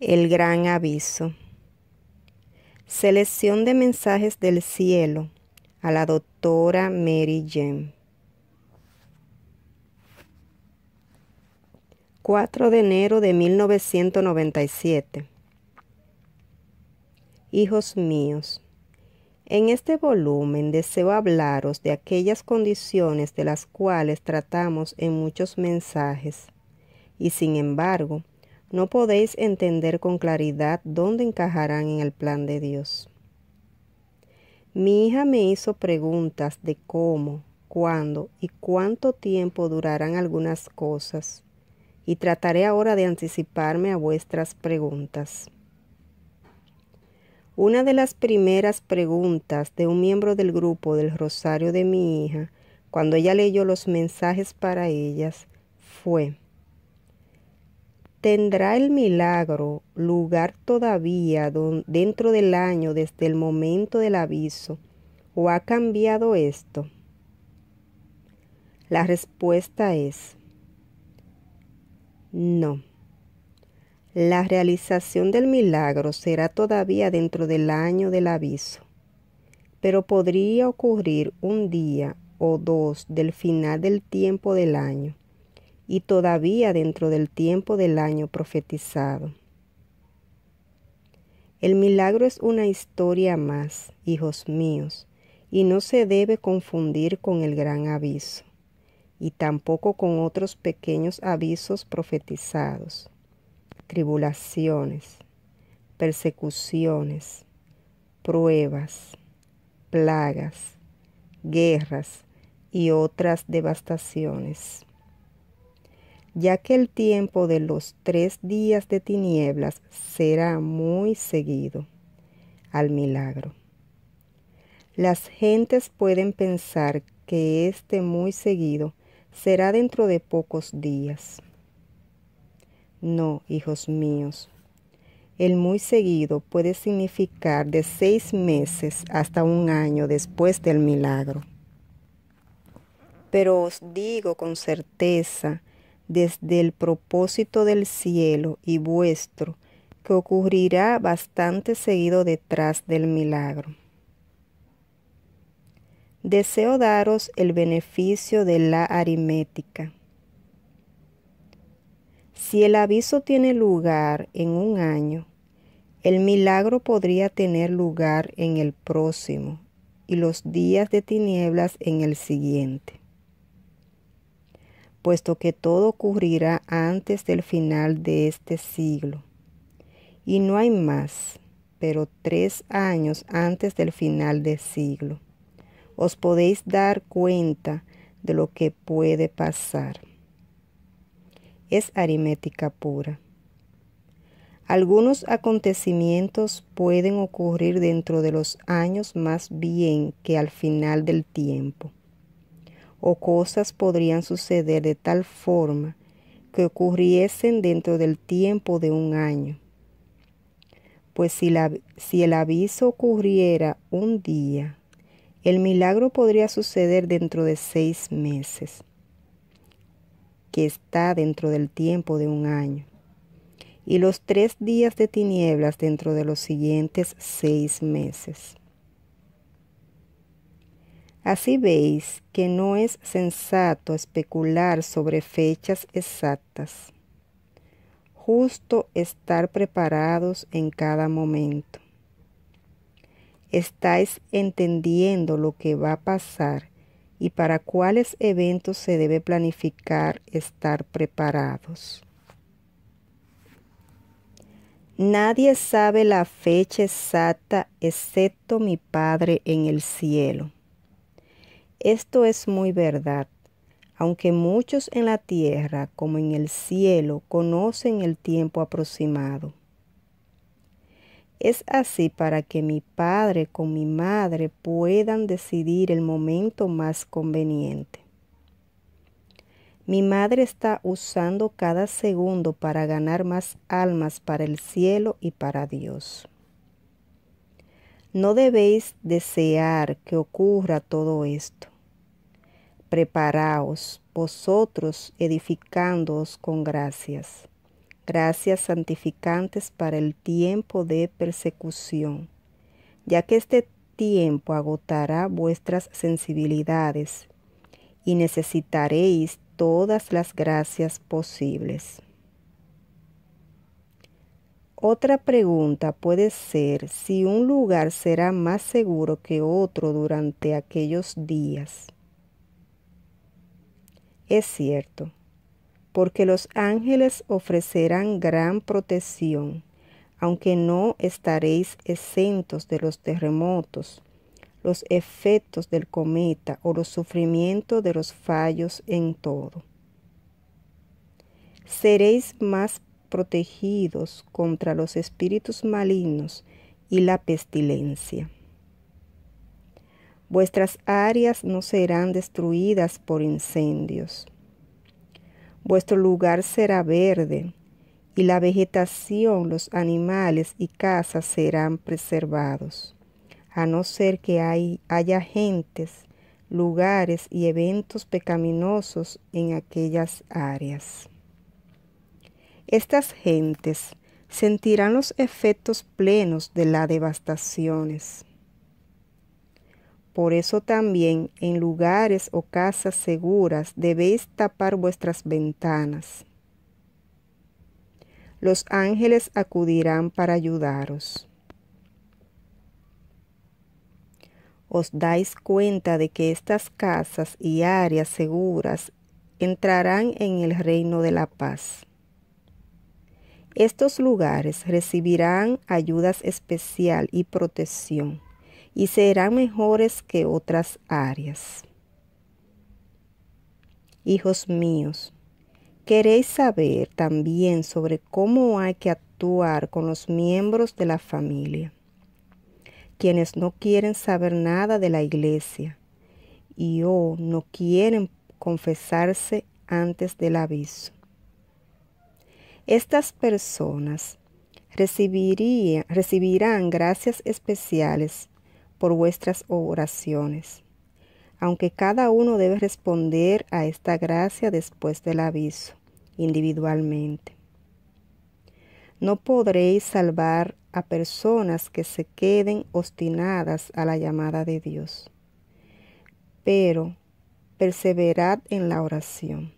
El gran aviso. Selección de mensajes del cielo a la doctora Mary Jane. 4 de enero de 1997. Hijos míos, en este volumen deseo hablaros de aquellas condiciones de las cuales tratamos en muchos mensajes, y sin embargo, no podéis entender con claridad dónde encajarán en el plan de Dios. Mi hija me hizo preguntas de cómo, cuándo y cuánto tiempo durarán algunas cosas, y trataré ahora de anticiparme a vuestras preguntas. Una de las primeras preguntas de un miembro del grupo del Rosario de mi hija, cuando ella leyó los mensajes para ellas, fue, tendrá el milagro lugar todavía dentro del año desde el momento del aviso o ha cambiado esto? La respuesta es no. La realización del milagro será todavía dentro del año del aviso, pero podría ocurrir un día o dos del final del tiempo del año y todavía dentro del tiempo del año profetizado. El milagro es una historia más, hijos míos, y no se debe confundir con el gran aviso, y tampoco con otros pequeños avisos profetizados, tribulaciones, persecuciones, pruebas, plagas, guerras y otras devastaciones ya que el tiempo de los tres días de tinieblas será muy seguido al milagro. Las gentes pueden pensar que este muy seguido será dentro de pocos días. No, hijos míos, el muy seguido puede significar de seis meses hasta un año después del milagro. Pero os digo con certeza desde el propósito del cielo y vuestro, que ocurrirá bastante seguido detrás del milagro. Deseo daros el beneficio de la aritmética. Si el aviso tiene lugar en un año, el milagro podría tener lugar en el próximo y los días de tinieblas en el siguiente puesto que todo ocurrirá antes del final de este siglo. Y no hay más, pero tres años antes del final del siglo. Os podéis dar cuenta de lo que puede pasar. Es aritmética pura. Algunos acontecimientos pueden ocurrir dentro de los años más bien que al final del tiempo o cosas podrían suceder de tal forma que ocurriesen dentro del tiempo de un año. Pues si, si el aviso ocurriera un día, el milagro podría suceder dentro de seis meses, que está dentro del tiempo de un año, y los tres días de tinieblas dentro de los siguientes seis meses. Así veis que no es sensato especular sobre fechas exactas. Justo estar preparados en cada momento. Estáis entendiendo lo que va a pasar y para cuáles eventos se debe planificar estar preparados. Nadie sabe la fecha exacta excepto mi Padre en el cielo esto es muy verdad, aunque muchos en la tierra como en el cielo conocen el tiempo aproximado. Es así para que mi padre con mi madre puedan decidir el momento más conveniente. Mi madre está usando cada segundo para ganar más almas para el cielo y para Dios. No debéis desear que ocurra todo esto. Preparaos vosotros edificándoos con gracias, gracias santificantes para el tiempo de persecución, ya que este tiempo agotará vuestras sensibilidades y necesitaréis todas las gracias posibles. Otra pregunta puede ser si un lugar será más seguro que otro durante aquellos días. Es cierto, porque los ángeles ofrecerán gran protección, aunque no estaréis exentos de los terremotos, los efectos del cometa o los sufrimientos de los fallos en todo. Seréis más protegidos contra los espíritus malignos y la pestilencia. Vuestras áreas no serán destruidas por incendios. Vuestro lugar será verde, y la vegetación, los animales y casas serán preservados, a no ser que hay, haya gentes, lugares y eventos pecaminosos en aquellas áreas. Estas gentes sentirán los efectos plenos de las devastaciones. Por eso también en lugares o casas seguras debéis tapar vuestras ventanas. Los ángeles acudirán para ayudaros. Os dais cuenta de que estas casas y áreas seguras entrarán en el reino de la paz. Estos lugares recibirán ayudas especial y protección y serán mejores que otras áreas. Hijos míos, queréis saber también sobre cómo hay que actuar con los miembros de la familia, quienes no quieren saber nada de la iglesia y o no quieren confesarse antes del aviso. Estas personas recibirán gracias especiales por vuestras oraciones, aunque cada uno debe responder a esta gracia después del aviso, individualmente. No podréis salvar a personas que se queden obstinadas a la llamada de Dios, pero perseverad en la oración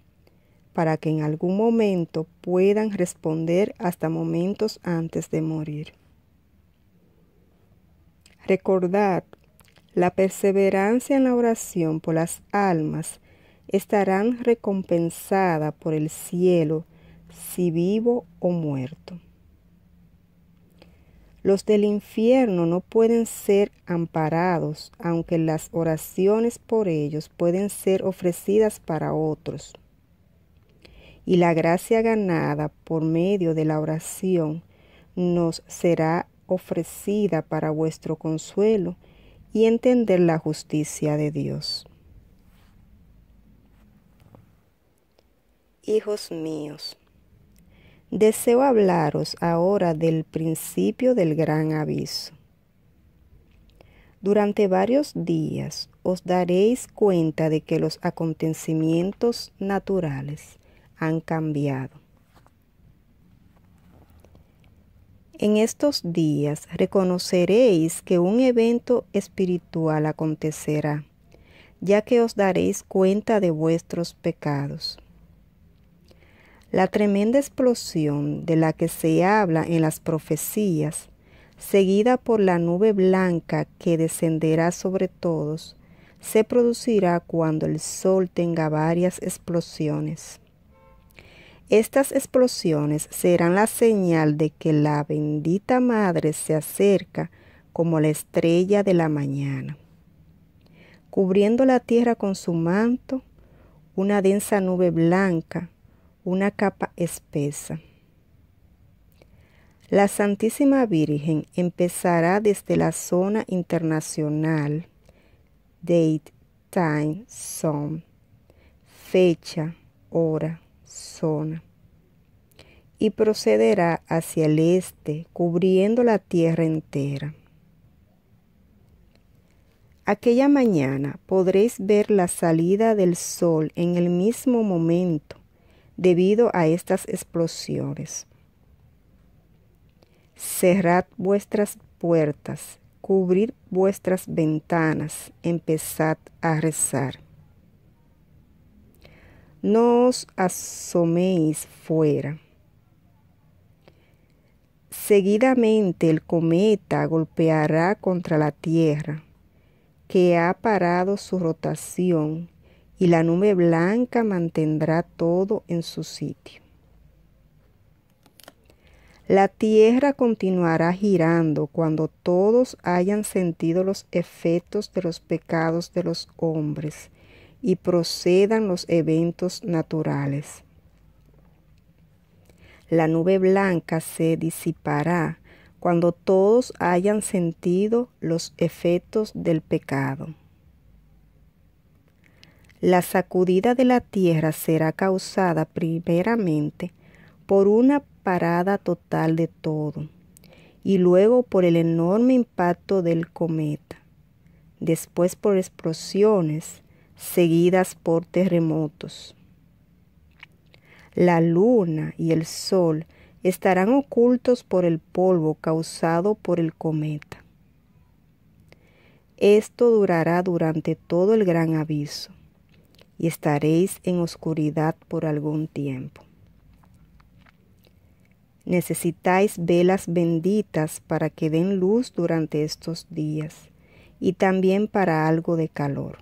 para que en algún momento puedan responder hasta momentos antes de morir. Recordad, la perseverancia en la oración por las almas estarán recompensada por el cielo, si vivo o muerto. Los del infierno no pueden ser amparados, aunque las oraciones por ellos pueden ser ofrecidas para otros y la gracia ganada por medio de la oración nos será ofrecida para vuestro consuelo y entender la justicia de Dios. Hijos míos, deseo hablaros ahora del principio del gran aviso. Durante varios días os daréis cuenta de que los acontecimientos naturales han cambiado. En estos días reconoceréis que un evento espiritual acontecerá, ya que os daréis cuenta de vuestros pecados. La tremenda explosión de la que se habla en las profecías, seguida por la nube blanca que descenderá sobre todos, se producirá cuando el sol tenga varias explosiones. Estas explosiones serán la señal de que la bendita Madre se acerca como la estrella de la mañana. Cubriendo la tierra con su manto, una densa nube blanca, una capa espesa. La Santísima Virgen empezará desde la zona internacional, date, time, zone, fecha, hora, zona y procederá hacia el este, cubriendo la tierra entera. Aquella mañana podréis ver la salida del sol en el mismo momento debido a estas explosiones. Cerrad vuestras puertas, cubrid vuestras ventanas, empezad a rezar no os asoméis fuera. Seguidamente el cometa golpeará contra la Tierra, que ha parado su rotación, y la nube blanca mantendrá todo en su sitio. La Tierra continuará girando cuando todos hayan sentido los efectos de los pecados de los hombres y procedan los eventos naturales. La nube blanca se disipará cuando todos hayan sentido los efectos del pecado. La sacudida de la tierra será causada primeramente por una parada total de todo y luego por el enorme impacto del cometa, después por explosiones, seguidas por terremotos. La luna y el sol estarán ocultos por el polvo causado por el cometa. Esto durará durante todo el gran aviso y estaréis en oscuridad por algún tiempo. Necesitáis velas benditas para que den luz durante estos días y también para algo de calor.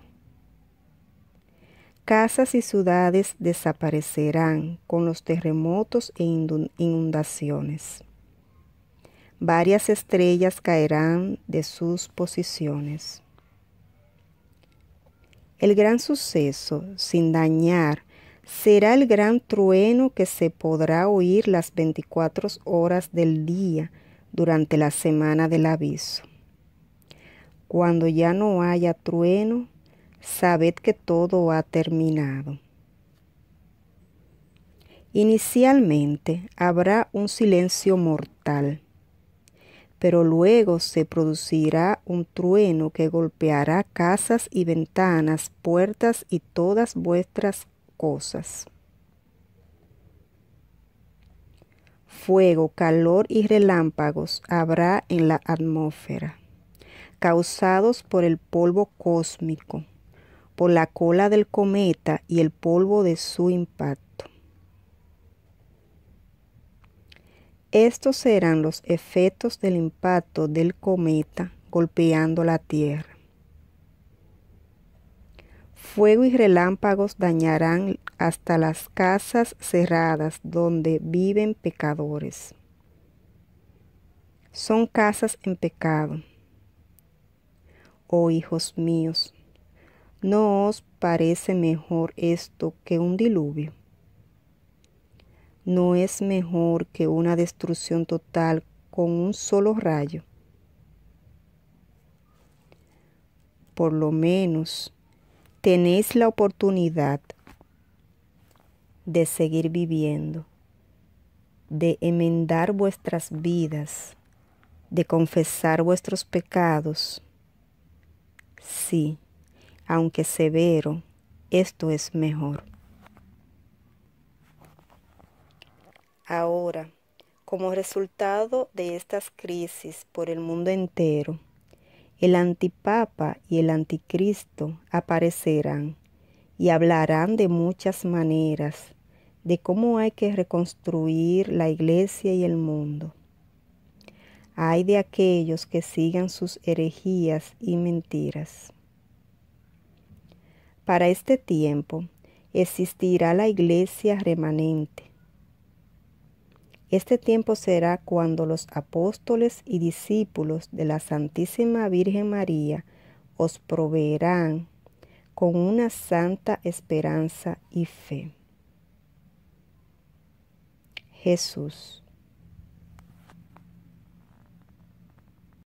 Casas y ciudades desaparecerán con los terremotos e inundaciones. Varias estrellas caerán de sus posiciones. El gran suceso, sin dañar, será el gran trueno que se podrá oír las 24 horas del día durante la semana del aviso. Cuando ya no haya trueno, sabed que todo ha terminado. Inicialmente habrá un silencio mortal, pero luego se producirá un trueno que golpeará casas y ventanas, puertas y todas vuestras cosas. Fuego, calor y relámpagos habrá en la atmósfera, causados por el polvo cósmico por la cola del cometa y el polvo de su impacto. Estos serán los efectos del impacto del cometa golpeando la Tierra. Fuego y relámpagos dañarán hasta las casas cerradas donde viven pecadores. Son casas en pecado. Oh hijos míos, ¿No os parece mejor esto que un diluvio? ¿No es mejor que una destrucción total con un solo rayo? Por lo menos tenéis la oportunidad de seguir viviendo, de enmendar vuestras vidas, de confesar vuestros pecados. Sí aunque severo, esto es mejor. Ahora, como resultado de estas crisis por el mundo entero, el antipapa y el anticristo aparecerán y hablarán de muchas maneras de cómo hay que reconstruir la iglesia y el mundo. Hay de aquellos que sigan sus herejías y mentiras. Para este tiempo existirá la iglesia remanente. Este tiempo será cuando los apóstoles y discípulos de la Santísima Virgen María os proveerán con una santa esperanza y fe. Jesús